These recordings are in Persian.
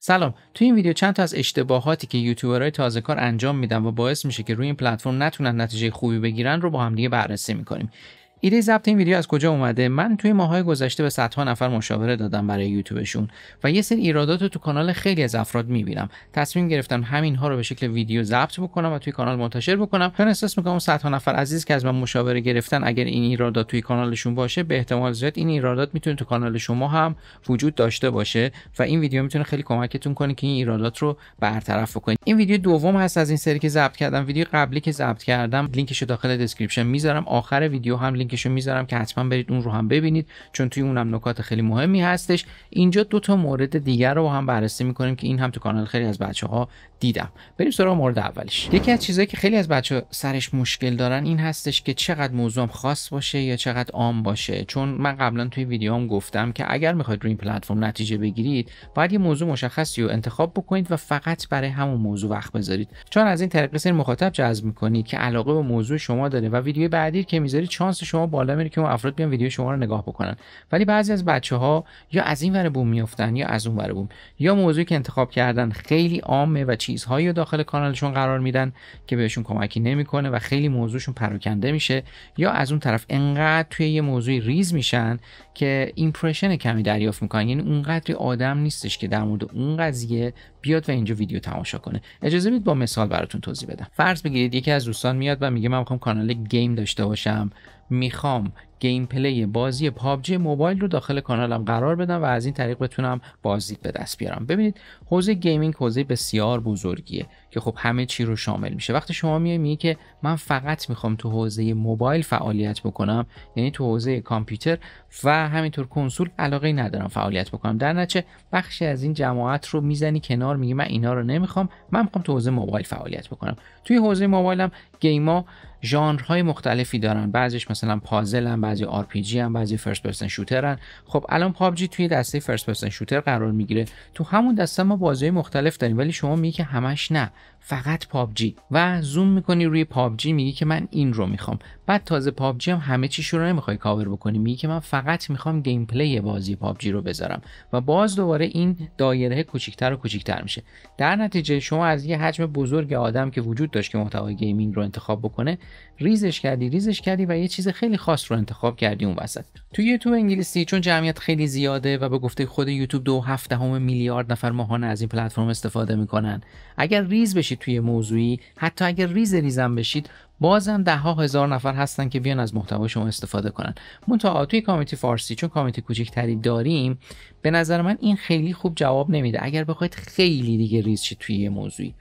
سلام تو این ویدیو چند تا از اشتباهاتی که یوتیوبرهای تازه کار انجام میدن و باعث میشه که روی این پلتفرم نتونن نتیجه خوبی بگیرن رو با هم دیگه بررسی میکنیم ایده ضبط این ویدیو از کجا اومده من توی ماهای گذشته به صدها نفر مشاوره دادم برای یوتیوبشون و یه سری ایرادات رو تو کانال خیلی از افراد میبینم تصمیم گرفتم همینها رو به شکل ویدیو ضبط بکنم و توی کانال منتشر بکنم چون احساس میکنم صدها نفر عزیز که از من مشاوره گرفتن اگر این ایرادات توی کانالشون باشه به احتمال زیاد این ایرادات میتونه تو کانال شما هم وجود داشته باشه و این ویدیو میتونه خیلی کمکتون کنه که این ایرادات رو برطرف بکنید این ویدیو دوم هست از این سری که ضبط کردم ویدیو قبلی که ضبط کردم لینکش داخل دیسکریپشن میذارم آخر ویدیو هم لینک لینکشو میذارم که حتما برید اون رو هم ببینید چون توی اونم نکات خیلی مهمی هستش اینجا دو تا مورد دیگر رو هم بررسی میکنیم که این هم تو کانال خیلی از بچه ها دیدم بریم سراغ مورد اولش یکی از چیزهایی که خیلی از بچه سرش مشکل دارن این هستش که چقدر موضوع خاص باشه یا چقدر عام باشه چون من قبلا توی ویدیوام گفتم که اگر میخواید روی این پلتفرم نتیجه بگیرید باید یه موضوع مشخصی رو انتخاب بکنید و فقط برای همون موضوع وقت بذارید چون از این طریق سر مخاطب جذب میکنید که علاقه به موضوع شما داره و ویدیو بعدی که میذارید چانس شما شما بالا میره که اون افراد بیان ویدیو شما رو نگاه بکنن ولی بعضی از بچه ها یا از این ور بوم میافتن یا از اون ور بوم یا موضوعی که انتخاب کردن خیلی عامه و چیزهایی رو داخل کانالشون قرار میدن که بهشون کمکی نمیکنه و خیلی موضوعشون پراکنده میشه یا از اون طرف انقدر توی یه موضوعی ریز میشن که ایمپرشن کمی دریافت میکنن یعنی اونقدری آدم نیستش که در مورد اون قضیه بیاد و اینجا ویدیو تماشا کنه اجازه بدید با مثال براتون توضیح بدم فرض بگیرید یکی از دوستان میاد و میگه من میخوام کانال گیم داشته باشم mi home گیم پلی بازی پابجی موبایل رو داخل کانالم قرار بدم و از این طریق بتونم بازدید به دست بیارم ببینید حوزه گیمینگ حوزه بسیار بزرگیه که خب همه چی رو شامل میشه وقتی شما میای میگی که من فقط میخوام تو حوزه موبایل فعالیت بکنم یعنی تو حوزه کامپیوتر و همینطور کنسول علاقه ندارم فعالیت بکنم در نتیجه بخشی از این جماعت رو میزنی کنار میگی من اینا رو نمیخوام من میخوام تو حوزه موبایل فعالیت بکنم توی حوزه موبایلم گیما ژانرهای مختلفی دارن بعضیش مثلا پازلن بعضی آر پی جی هم بعضی فرست پرسن شوترن خب الان پابجی توی دسته فرست پرسن شوتر قرار میگیره تو همون دسته ما بازی مختلف داریم ولی شما میگی که همش نه فقط پابجی و زوم میکنی روی پابجی میگی که من این رو میخوام بعد تازه پابجی هم همه چی شروع نمیخوای کاور بکنی میگی که من فقط میخوام گیم پلی بازی پابجی رو بذارم و باز دوباره این دایره کوچیکتر و کوچیکتر میشه در نتیجه شما از یه حجم بزرگ آدم که وجود داشت که محتوای گیمینگ رو انتخاب بکنه ریزش کردی ریزش کردی و یه چیز خیلی خاص رو انتخاب انتخاب کردی اون وسط تو یوتیوب انگلیسی چون جمعیت خیلی زیاده و به گفته خود یوتیوب دو هفته میلیارد نفر ماهانه از این پلتفرم استفاده میکنن اگر ریز بشید توی موضوعی حتی اگر ریز ریزم بشید بازم ده ها هزار نفر هستن که بیان از محتوای شما استفاده کنن منتها توی کامیتی فارسی چون کامیتی کوچیکتری داریم به نظر من این خیلی خوب جواب نمیده اگر بخواید خیلی دیگه ریز شید توی یه موضوعی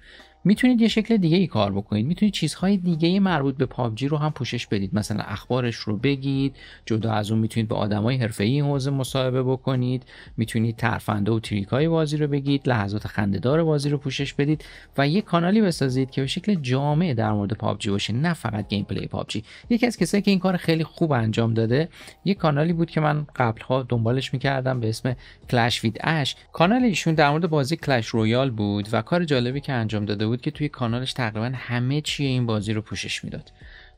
میتونید یه شکل دیگه ای کار بکنید میتونید چیزهای دیگه ای مربوط به پابجی رو هم پوشش بدید مثلا اخبارش رو بگید جدا از اون میتونید به آدمای حرفه‌ای این حوزه مصاحبه بکنید میتونید ترفنده و تریکای بازی رو بگید لحظات خندهدار بازی رو پوشش بدید و یه کانالی بسازید که به شکل جامع در مورد پابجی باشه نه فقط گیم پلی پابجی یکی از کسایی که این کار خیلی خوب انجام داده یه کانالی بود که من قبلها دنبالش میکردم به اسم کلش وید اش کانال ایشون در مورد بازی کلش رویال بود و کار جالبی که انجام داده بود که توی کانالش تقریبا همه چی این بازی رو پوشش میداد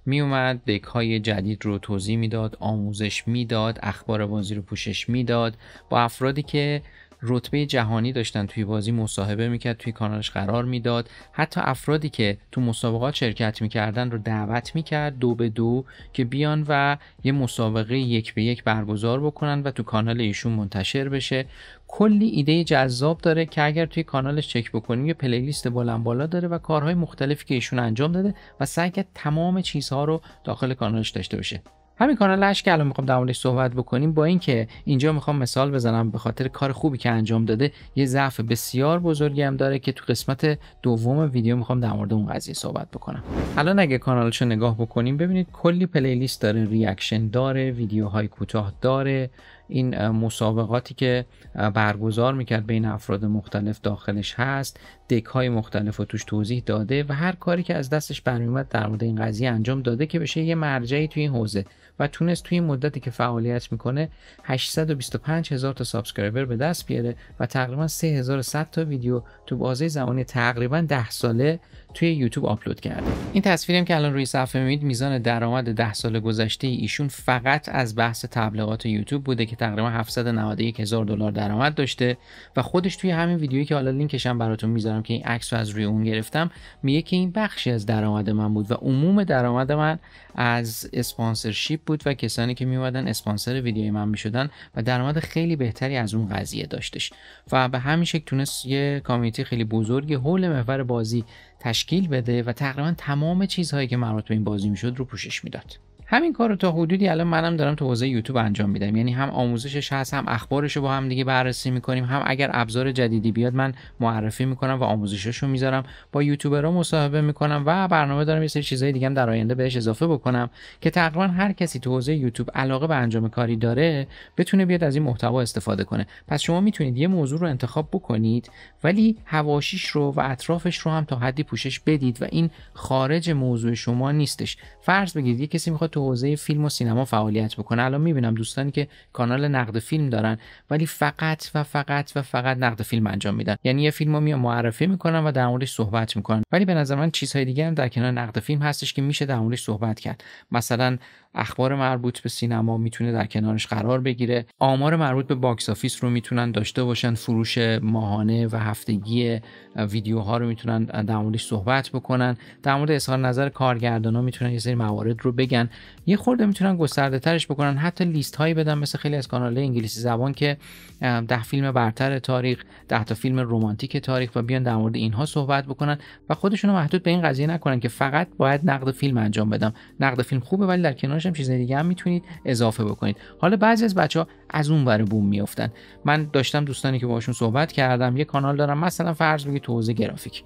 اومد دک های جدید رو توضیح میداد آموزش میداد اخبار بازی رو پوشش میداد با افرادی که رتبه جهانی داشتن توی بازی مصاحبه میکرد توی کانالش قرار میداد حتی افرادی که تو مسابقات شرکت میکردن رو دعوت میکرد دو به دو که بیان و یه مسابقه یک به یک برگزار بکنن و تو کانال ایشون منتشر بشه کلی ایده جذاب داره که اگر توی کانالش چک بکنیم یه پلیلیست بلند بالا داره و کارهای مختلفی که ایشون انجام داده و سعی کرد تمام چیزها رو داخل کانالش داشته باشه همین کانالش که الان میخوام در موردش صحبت بکنیم با اینکه اینجا میخوام مثال بزنم به خاطر کار خوبی که انجام داده یه ضعف بسیار بزرگی هم داره که تو قسمت دوم ویدیو میخوام در مورد اون قضیه صحبت بکنم الان اگه کانالش رو نگاه بکنیم ببینید کلی پلیلیست داره ریاکشن داره ویدیوهای کوتاه داره این مسابقاتی که برگزار میکرد بین افراد مختلف داخلش هست دک های مختلف رو توش توضیح داده و هر کاری که از دستش برمیومد در مورد این قضیه انجام داده که بشه یه مرجعی توی این حوزه و تونست توی این مدتی که فعالیت میکنه 825 هزار تا سابسکرایبر به دست بیاره و تقریبا 3100 تا ویدیو تو بازه زمانی تقریبا 10 ساله توی یوتیوب آپلود کرده این تصویریم که الان روی صفحه میبینید میزان درآمد 10 سال گذشته ایشون فقط از بحث تبلیغات یوتیوب بوده که تقریبا 791 هزار دلار درآمد داشته و خودش توی همین ویدیویی که حالا لینکش هم براتون میذارم که این عکس رو از روی اون گرفتم میگه که این بخشی از درآمد من بود و عموم درآمد من از اسپانسرشیپ بود و کسانی که میومدن اسپانسر ویدیوی من میشدن و درآمد خیلی بهتری از اون قضیه داشتش و به همین شکل تونست یه کامیونیتی خیلی بزرگی حول محور بازی تشکیل بده و تقریبا تمام چیزهایی که مربوط به این بازی میشد رو پوشش میداد همین کار رو تا حدودی الان منم دارم تو حوزه یوتیوب انجام میدم یعنی هم آموزشش هست هم اخبارش رو با هم دیگه بررسی میکنیم هم اگر ابزار جدیدی بیاد من معرفی میکنم و آموزشش رو میذارم با یوتیوبرها مصاحبه میکنم و برنامه دارم یه سری چیزهای دیگه هم در آینده بهش اضافه بکنم که تقریبا هر کسی تو حوزه یوتیوب علاقه به انجام کاری داره بتونه بیاد از این محتوا استفاده کنه پس شما میتونید یه موضوع رو انتخاب بکنید ولی حواشیش رو و اطرافش رو هم تا حدی پوشش بدید و این خارج موضوع شما نیستش فرض بگیرید یه کسی میخواد تو حوزه فیلم و سینما فعالیت بکنه الان میبینم دوستانی که کانال نقد فیلم دارن ولی فقط و فقط و فقط نقد فیلم انجام میدن یعنی یه فیلمو میان معرفی میکنن و در موردش صحبت میکنن ولی به نظر من چیزهای دیگه هم در کنار نقد فیلم هستش که میشه در موردش صحبت کرد مثلا اخبار مربوط به سینما میتونه در کنارش قرار بگیره آمار مربوط به باکس آفیس رو میتونن داشته باشن فروش ماهانه و هفتگی ویدیوها رو میتونن در موردش صحبت بکنن در مورد اظهار نظر کارگردان ها میتونن یه سری موارد رو بگن یه خورده میتونن گسترده ترش بکنن حتی لیست هایی بدن مثل خیلی از کانال انگلیسی زبان که ده فیلم برتر تاریخ ده تا فیلم رمانتیک تاریخ و بیان در مورد اینها صحبت بکنن و خودشونو محدود به این قضیه نکنن که فقط باید نقد فیلم انجام بدم نقد فیلم خوبه ولی در کنارش هم چیز دیگه هم میتونید اضافه بکنید حالا بعضی از بچه ها از اون ور بوم میافتن من داشتم دوستانی که باشون صحبت کردم یه کانال دارم مثلا فرض بگی توزیع گرافیک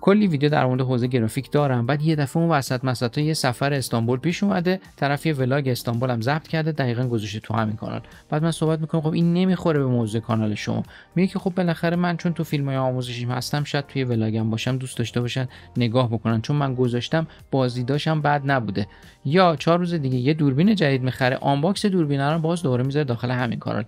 کلی ویدیو در مورد حوزه گرافیک دارم بعد یه دفعه اون وسط مسطا یه سفر استانبول پیش اومده طرف یه ولاگ استانبول هم ضبط کرده دقیقا گذاشته تو همین کانال بعد من صحبت میکنم خب این نمیخوره به موضوع کانال شما میگه که خب بالاخره من چون تو فیلم های آموزشی هستم شاید توی ولاگم باشم دوست داشته باشن نگاه بکنن چون من گذاشتم بازدیداشم بد نبوده یا چهار روز دیگه یه دوربین جدید میخره آنباکس دوربین رو باز دوباره میذاره داخل همین کانال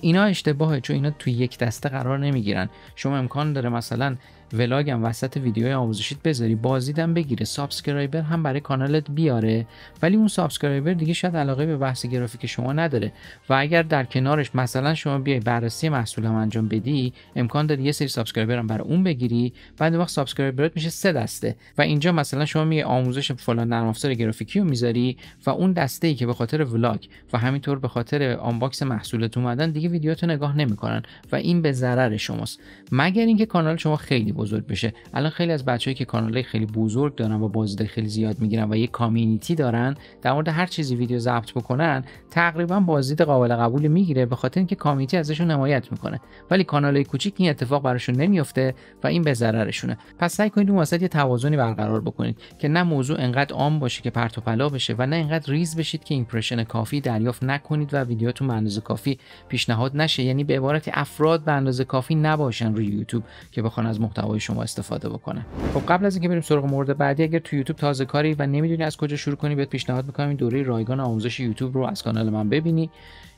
اینا اشتباهه چون اینا توی یک دسته قرار نمیگیرن شما امکان داره مثلا هم وسط ویدیو آموزشیت بذاری بازدیدم بگیره سابسکرایبر هم برای کانالت بیاره ولی اون سابسکرایبر دیگه شاید علاقه به بحث گرافیک شما نداره و اگر در کنارش مثلا شما بیای بررسی محصولم انجام بدی امکان داره یه سری سابسکرایبر هم برای اون بگیری بعد وقت سابسکرایبرت میشه سه دسته و اینجا مثلا شما می آموزش فلان نرم افزار گرافیکی رو میذاری و اون دسته ای که به خاطر ولاگ و همینطور به خاطر آنباکس محصولت اومدن دیگه ویدیوتو نگاه نمیکنن و این به ضرر شماست مگر اینکه کانال شما خیلی بزرگ بشه الان خیلی از بچههایی که کانال خیلی بزرگ دارن و بازدید خیلی زیاد میگیرن و یه کامیونیتی دارن در مورد هر چیزی ویدیو ضبط بکنن تقریبا بازدید قابل قبولی میگیره به خاطر اینکه کامیونیتی ازشون حمایت میکنه ولی کانال کوچیک این اتفاق براشون نمیفته و این به ضررشونه پس سعی کنید اون وسط یه توازنی برقرار بکنید که نه موضوع انقدر عام باشه که پرت و پلا بشه و نه انقدر ریز بشید که ایمپرشن کافی دریافت نکنید و ویدیوتون به اندازه کافی پیشنهاد نشه یعنی به عبارت افراد به اندازه کافی نباشن روی یوتیوب که بخوان از محتوا محتوای شما استفاده بکنه خب قبل از اینکه بریم سراغ مورد بعدی اگر تو یوتیوب تازه کاری و نمیدونی از کجا شروع کنی بهت پیشنهاد میکنم این دوره رایگان آموزش یوتیوب رو از کانال من ببینی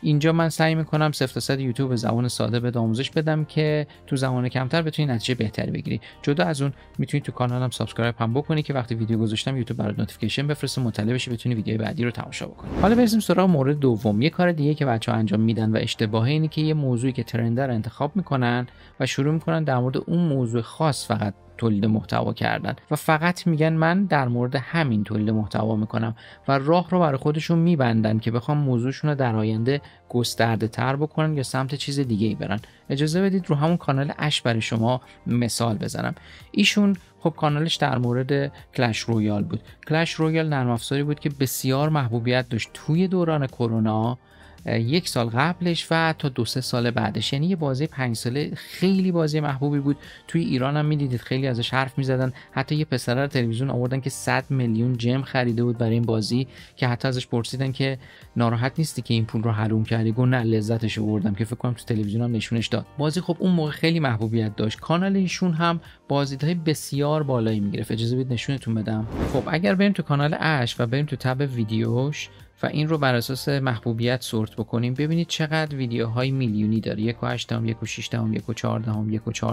اینجا من سعی میکنم صفر صد یوتیوب به زبان ساده به آموزش بدم که تو زمان کمتر بتونی نتیجه بهتری بگیری جدا از اون میتونی تو کانالم سابسکرایب هم بکنی که وقتی ویدیو گذاشتم یوتیوب برات نوتیفیکیشن بفرسته مطلع بشی بتونی ویدیو بعدی رو تماشا بکنی حالا بریم سراغ مورد دوم یه کار دیگه که بچه ها انجام میدن و اشتباهه اینه که یه موضوعی که ترندر انتخاب میکنن و شروع میکنن در مورد اون موضوع خاص فقط تولید محتوا کردن و فقط میگن من در مورد همین تولید محتوا میکنم و راه رو برای خودشون میبندن که بخوام موضوعشون رو در آینده گسترده تر بکنن یا سمت چیز دیگه ای برن اجازه بدید رو همون کانال اش برای شما مثال بزنم ایشون خب کانالش در مورد کلش رویال بود کلش رویال نرم افزاری بود که بسیار محبوبیت داشت توی دوران کرونا یک سال قبلش و تا دو سه سال بعدش یعنی یه بازی پنج ساله خیلی بازی محبوبی بود توی ایران هم میدیدید خیلی ازش حرف میزدن حتی یه پسر رو تلویزیون آوردن که 100 میلیون جم خریده بود برای این بازی که حتی ازش پرسیدن که ناراحت نیستی که این پول رو حروم کردی گفت نه لذتش بردم که فکر کنم تو تلویزیون هم نشونش داد بازی خب اون موقع خیلی محبوبیت داشت کانال ایشون هم بازدیدهای بسیار بالایی میگرفت اجازه بدید نشونتون بدم خب اگر بریم تو کانال اش و بریم تو تب ویدیوش و این رو بر اساس محبوبیت سورت بکنیم ببینید چقدر ویدیوهای میلیونی داره یک و هم یک و دام، یک و چهاردهم یک و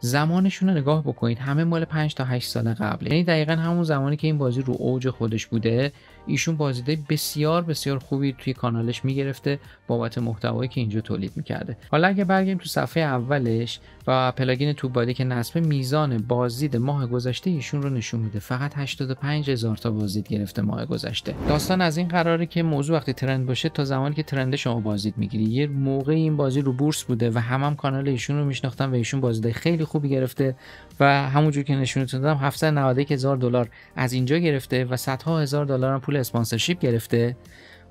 زمانشون رو نگاه بکنید همه مال 5 تا 8 سال قبل یعنی دقیقا همون زمانی که این بازی رو اوج خودش بوده ایشون بازیده بسیار بسیار خوبی توی کانالش میگرفته بابت محتوایی که اینجا تولید میکرده حالا اگه برگردیم تو صفحه اولش و پلاگین تو بادی که نصب میزان بازدید ماه گذشته ایشون رو نشون میده فقط 85 هزار تا بازدید گرفته ماه گذشته داستان از این قراره که موضوع وقتی ترند باشه تا زمانی که ترند شما بازدید میگیری یه موقع این بازی رو بورس بوده و همم هم کانال ایشون رو میشناختم و ایشون بازدید خیلی خوبی گرفته و همونجور که نشونتون دادم 791 هزار دلار از اینجا گرفته و صدها هزار دلار هم پول اسپانسرشیپ گرفته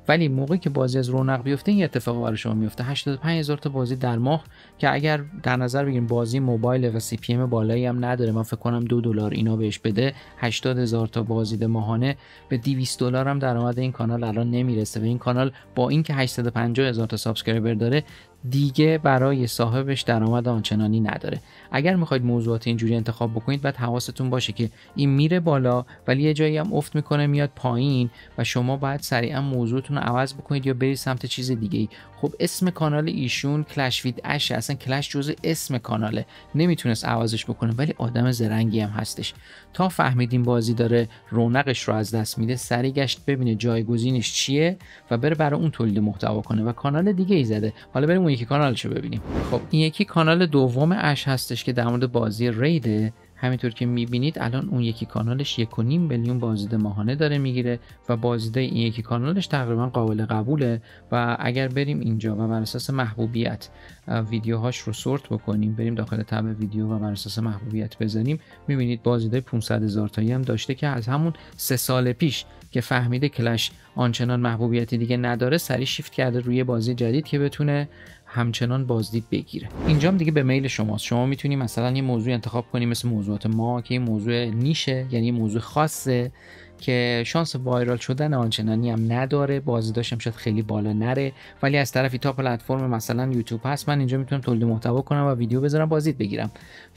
ولی موقعی که بازی از رونق بیفته این اتفاق برای شما میفته 85 هزار تا بازی در ماه که اگر در نظر بگیریم بازی موبایل و سی پی ام بالایی هم نداره من فکر کنم دو دلار اینا بهش بده 80 هزار تا بازدید ماهانه به 200 دلار هم درآمد این کانال الان نمیرسه و این کانال با اینکه 850 هزار تا سابسکرایبر داره دیگه برای صاحبش درآمد آنچنانی نداره اگر میخواید موضوعات اینجوری انتخاب بکنید باید حواستون باشه که این میره بالا ولی یه جایی هم افت میکنه میاد پایین و شما باید سریعا موضوعتون رو عوض بکنید یا برید سمت چیز دیگه خب اسم کانال ایشون کلش وید اش اصلا کلش جزء اسم کاناله نمیتونست عوضش بکنه ولی آدم زرنگی هم هستش تا فهمیدیم بازی داره رونقش رو از دست میده سری گشت ببینه جایگزینش چیه و بره برای اون تولید محتوا کنه و کانال دیگه ای زده حالا بریم یکی کانالشو ببینیم خب این یکی کانال دوم اش هستش که در مورد بازی ریده همینطور که میبینید الان اون یکی کانالش 1.5 میلیون بازدید ماهانه داره میگیره و بازدید این یکی کانالش تقریبا قابل قبوله و اگر بریم اینجا و بر اساس محبوبیت ویدیوهاش رو سورت بکنیم بریم داخل تب ویدیو و بر اساس محبوبیت بزنیم میبینید بازدید 500 هزار تایی هم داشته که از همون سه سال پیش که فهمیده کلش آنچنان محبوبیتی دیگه نداره سری شیفت کرده روی بازی جدید که بتونه همچنان بازدید بگیره اینجا هم دیگه به میل شماست شما میتونی مثلا یه موضوع انتخاب کنی مثل موضوعات ما که این موضوع نیشه یعنی یه موضوع خاصه که شانس وایرال شدن آنچنانی هم نداره بازداشت شاید خیلی بالا نره ولی از طرفی تا پلتفرم مثلا یوتیوب هست من اینجا میتونم تولید محتوا کنم و ویدیو بذارم بازدید بگیرم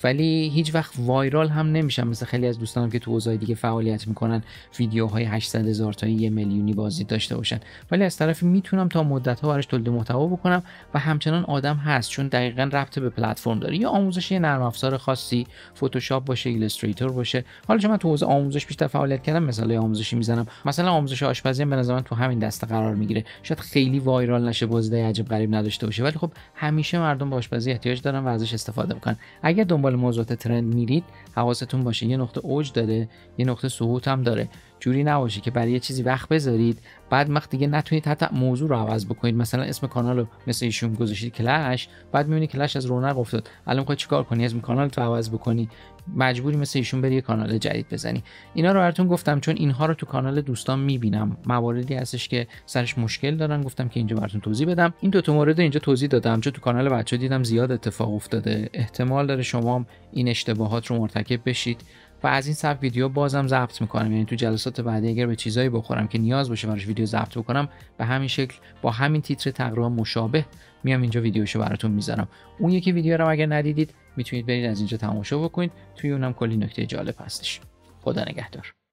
ولی هیچ وقت وایرال هم نمیشم مثل خیلی از دوستانم که تو حوزه‌های دیگه فعالیت میکنن ویدیوهای 800 هزار تا یه میلیونی بازدید داشته باشن ولی از طرفی میتونم تا مدت ها براش تولید محتوا بکنم و همچنان آدم هست چون دقیقا ربط به پلتفرم داره یا آموزش یه نرم افزار خاصی فتوشاپ باشه ایلستریتور باشه حالا چون من تو حوزه آموزش بیشتر فعالیت کردم مثلا آموزشی میزنم مثلا آموزش آشپزی هم به نظر من تو همین دسته قرار میگیره شاید خیلی وایرال نشه بازدید عجب قریب نداشته باشه ولی خب همیشه مردم به آشپزی احتیاج دارن و ازش استفاده میکنن اگر دنبال موضوعات ترند میرید حواستون باشه یه نقطه اوج داره یه نقطه سقوط هم داره جوری نباشه که برای یه چیزی وقت بذارید بعد وقت دیگه نتونید حتی موضوع رو عوض بکنید مثلا اسم کانال رو مثل ایشون گذاشتید کلش بعد میبینی کلش از رونق افتاد الان میخوای چیکار کنی اسم کانال تو عوض بکنی مجبوری مثل ایشون بری یه کانال جدید بزنی اینا رو براتون گفتم چون اینها رو تو کانال دوستان میبینم مواردی هستش که سرش مشکل دارن گفتم که اینجا براتون توضیح بدم این دو تا مورد اینجا توضیح دادم چون تو کانال بچه دیدم زیاد اتفاق افتاده احتمال داره شما این اشتباهات رو مرتکب بشید و از این صف ویدیو بازم ضبط میکنم یعنی تو جلسات بعدی اگر به چیزایی بخورم که نیاز باشه براش ویدیو ضبط بکنم به همین شکل با همین تیتر تقریبا مشابه میام اینجا ویدیوشو براتون میذارم اون یکی ویدیو رو اگر ندیدید میتونید برید از اینجا تماشا بکنید توی اونم کلی نکته جالب هستش خدا نگهدار